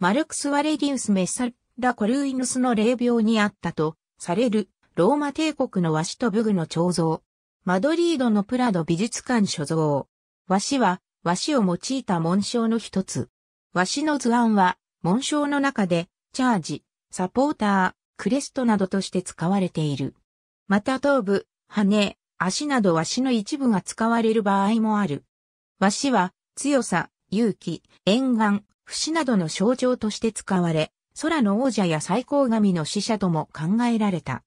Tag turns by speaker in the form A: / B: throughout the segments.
A: マルクス・ワレリウス・メッサラ・コルイヌスの霊病にあったとされるローマ帝国の和紙と武具の彫像。マドリードのプラド美術館所蔵。和紙は和紙を用いた紋章の一つ。和紙の図案は紋章の中でチャージ、サポーター、クレストなどとして使われている。また頭部、羽、足など和紙の一部が使われる場合もある。和紙は強さ、勇気、沿岸、不死などの象徴として使われ、空の王者や最高神の使者とも考えられた。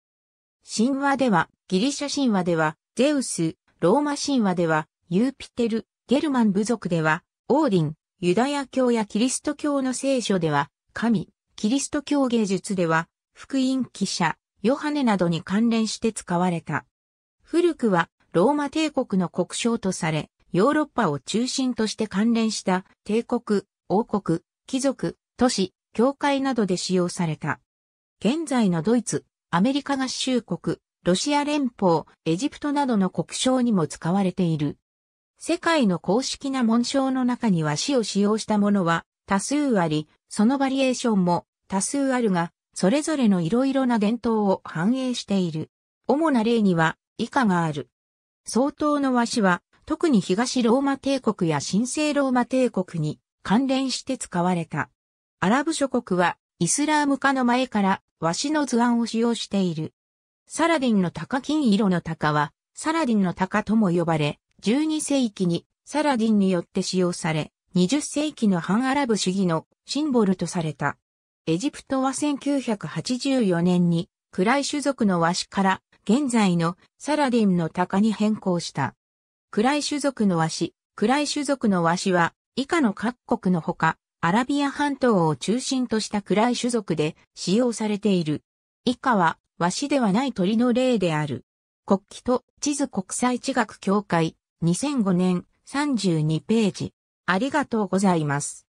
A: 神話では、ギリシャ神話では、ゼウス、ローマ神話では、ユーピテル、ゲルマン部族では、オーディン、ユダヤ教やキリスト教の聖書では、神、キリスト教芸術では、福音記者、ヨハネなどに関連して使われた。古くは、ローマ帝国の国章とされ、ヨーロッパを中心として関連した帝国、王国、貴族、都市、教会などで使用された。現在のドイツ、アメリカ合衆国、ロシア連邦、エジプトなどの国章にも使われている。世界の公式な紋章の中には死を使用したものは多数あり、そのバリエーションも多数あるが、それぞれの色々な伝統を反映している。主な例には以下がある。相当の和紙は、特に東ローマ帝国や神聖ローマ帝国に関連して使われた。アラブ諸国はイスラーム化の前から和紙の図案を使用している。サラディンの鷹金色の鷹はサラディンの鷹とも呼ばれ、12世紀にサラディンによって使用され、20世紀の反アラブ主義のシンボルとされた。エジプトは1984年にクライ種族の和紙から現在のサラディンの鷹に変更した。クライ種族の和紙、クライ種族の和紙は以下の各国のほか、アラビア半島を中心とした暗い種族で使用されている。以下は和紙ではない鳥の例である。国旗と地図国際地学協会2005年32ページ。ありがとうございます。